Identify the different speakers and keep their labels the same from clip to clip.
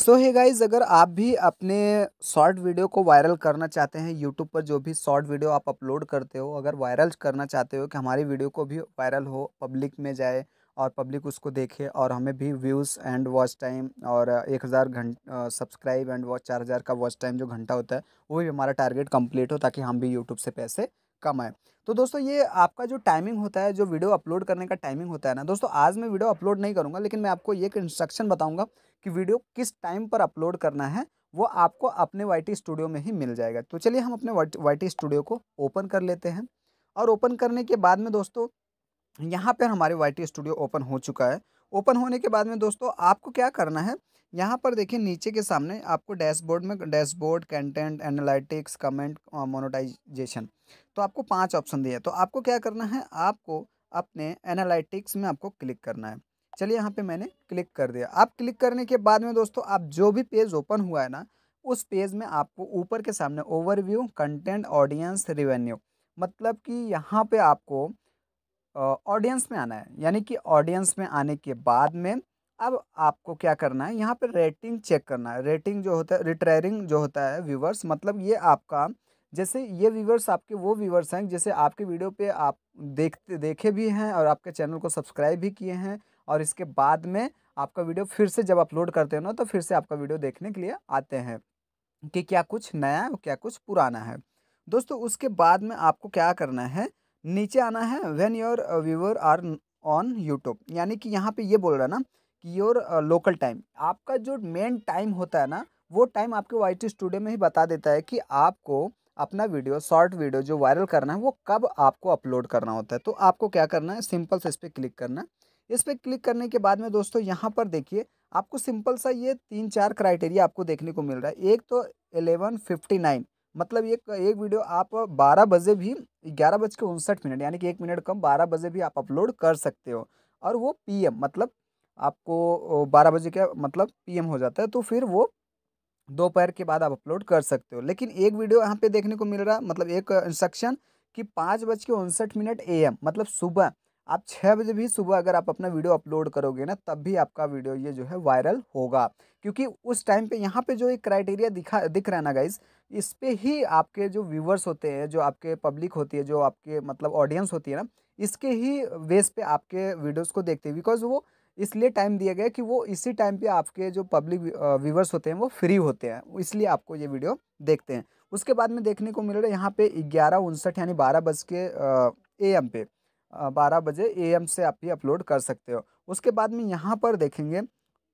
Speaker 1: सो है गाइज अगर आप भी अपने शॉर्ट वीडियो को वायरल करना चाहते हैं यूट्यूब पर जो भी शॉर्ट वीडियो आप अपलोड करते हो अगर वायरल करना चाहते हो कि हमारी वीडियो को भी वायरल हो पब्लिक में जाए और पब्लिक उसको देखे और हमें भी व्यूज़ एंड वॉच टाइम और एक हज़ार घंट सब्सक्राइब एंड वॉच चार हज़ार का वॉच टाइम जो घंटा होता है वो भी हमारा टारगेट कंप्लीट हो ताकि हम भी यूट्यूब से पैसे कम आए तो दोस्तों ये आपका जो टाइमिंग होता है जो वीडियो अपलोड करने का टाइमिंग होता है ना दोस्तों आज मैं वीडियो अपलोड नहीं करूँगा लेकिन मैं आपको ये इंस्ट्रक्शन बताऊँगा कि वीडियो किस टाइम पर अपलोड करना है वो आपको अपने वाई स्टूडियो में ही मिल जाएगा तो चलिए हम अपने वाई स्टूडियो को ओपन कर लेते हैं और ओपन करने के बाद में दोस्तों यहाँ पर हमारे वाई स्टूडियो ओपन हो चुका है ओपन होने के बाद में दोस्तों आपको क्या करना है यहाँ पर देखिए नीचे के सामने आपको डैशबोर्ड में डैशबोर्ड कंटेंट एनालिटिक्स कमेंट और मोनोटाइजेशन तो आपको पांच ऑप्शन दिया तो आपको क्या करना है आपको अपने एनालिटिक्स में आपको क्लिक करना है चलिए यहाँ पे मैंने क्लिक कर दिया आप क्लिक करने के बाद में दोस्तों आप जो भी पेज ओपन हुआ है ना उस पेज में आपको ऊपर के सामने ओवरव्यू कंटेंट ऑडियंस रिवेन्यू मतलब कि यहाँ पर आपको ऑडियंस में आना है यानी कि ऑडियंस में आने के बाद में अब आपको क्या करना है यहाँ पे रेटिंग चेक करना है रेटिंग जो होता है रिटायरिंग जो होता है व्यूवर्स मतलब ये आपका जैसे ये व्यूवर्स आपके वो व्यूवर्स हैं जैसे आपके वीडियो पे आप देखते देखे भी हैं और आपके चैनल को सब्सक्राइब भी किए हैं और इसके बाद में आपका वीडियो फिर से जब अपलोड करते हो ना तो फिर से आपका वीडियो देखने के लिए आते हैं कि क्या कुछ नया है क्या कुछ पुराना है दोस्तों उसके बाद में आपको क्या करना है नीचे आना है when your viewer are on YouTube यानी कि यहाँ पर ये बोल रहा है ना की योर लोकल टाइम आपका जो मेन टाइम होता है ना वो टाइम आपके वाई टी स्टूडियो में ही बता देता है कि आपको अपना वीडियो शॉर्ट वीडियो जो वायरल करना है वो कब आपको अपलोड करना होता है तो आपको क्या करना है सिंपल से इस पर क्लिक करना है इस पर क्लिक करने के बाद में दोस्तों यहाँ पर देखिए आपको सिंपल सा ये तीन चार क्राइटेरिया आपको देखने को मिल रहा है एक तो एलेवन फिफ्टी नाइन मतलब एक एक वीडियो आप बारह बजे भी ग्यारह बज के उनसठ मिनट यानी कि एक मिनट कम बारह बजे भी आप अपलोड कर सकते हो और वो पीएम मतलब आपको बारह बजे का मतलब पी हो जाता है तो फिर वो दोपहर के बाद आप अपलोड कर सकते हो लेकिन एक वीडियो यहाँ पे देखने को मिल रहा है मतलब एक इंस्ट्रक्शन कि पाँच बज के उनसठ मिनट ए मतलब सुबह आप छः बजे भी सुबह अगर आप अपना वीडियो अपलोड करोगे ना तब भी आपका वीडियो ये जो है वायरल होगा क्योंकि उस टाइम पे यहाँ पे जो एक क्राइटेरिया दिखा दिख रहा है ना गाइज इस पर ही आपके जो व्यूवर्स होते हैं जो आपके पब्लिक होती है जो आपके मतलब ऑडियंस होती है ना इसके ही बेस पे आपके वीडियोस को देखते हैं बिकॉज वो इसलिए टाइम दिया गया कि वो इसी टाइम पे आपके जो पब्लिक व्यूवर्स होते हैं वो फ्री होते हैं इसलिए आपको ये वीडियो देखते हैं उसके बाद में देखने को मिल रहा है यहाँ पे ग्यारह उनसठ यानी बारह बज के ए एम पे बारह बजे ए एम से आप ये अपलोड कर सकते हो उसके बाद में यहाँ पर देखेंगे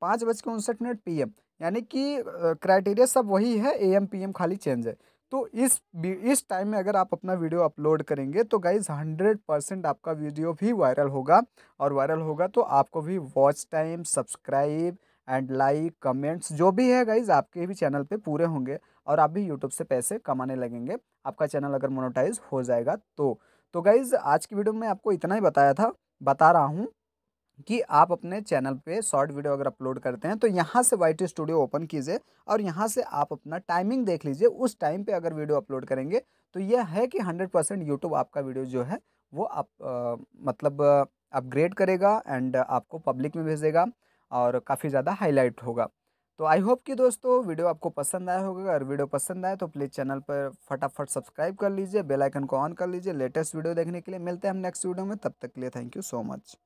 Speaker 1: पाँच बज के उनसठ मिनट पी एम यानी कि क्राइटेरिया सब वही है ए एम पी एम खाली चेंज है तो इस इस टाइम में अगर आप अपना वीडियो अपलोड करेंगे तो गाइज हंड्रेड परसेंट आपका वीडियो भी वायरल होगा और वायरल होगा तो आपको भी watch time subscribe and like comments जो भी है गाइज आपके भी चैनल पे पूरे होंगे और आप भी यूट्यूब से पैसे कमाने लगेंगे आपका चैनल अगर मोनोटाइज हो जाएगा तो तो गाइज़ आज की वीडियो में आपको इतना ही बताया था बता रहा हूँ कि आप अपने चैनल पे शॉर्ट वीडियो अगर अपलोड करते हैं तो यहाँ से वाई स्टूडियो ओपन कीजिए और यहाँ से आप अपना टाइमिंग देख लीजिए उस टाइम पे अगर वीडियो अपलोड करेंगे तो यह है कि हंड्रेड परसेंट यूट्यूब आपका वीडियो जो है वो आप आ, मतलब अपग्रेड करेगा एंड आपको पब्लिक में भेजेगा और काफ़ी ज़्यादा हाईलाइट होगा तो आई होप कि दोस्तों वीडियो आपको पसंद आया होगा अगर वीडियो पसंद आए तो प्लीज़ चैनल पर फटाफट सब्सक्राइब कर लीजिए बेलाइकन को ऑन कर लीजिए लेटेस्ट वीडियो देखने के लिए मिलते हैं हम नेक्स्ट वीडियो में तब तक के लिए थैंक यू सो मच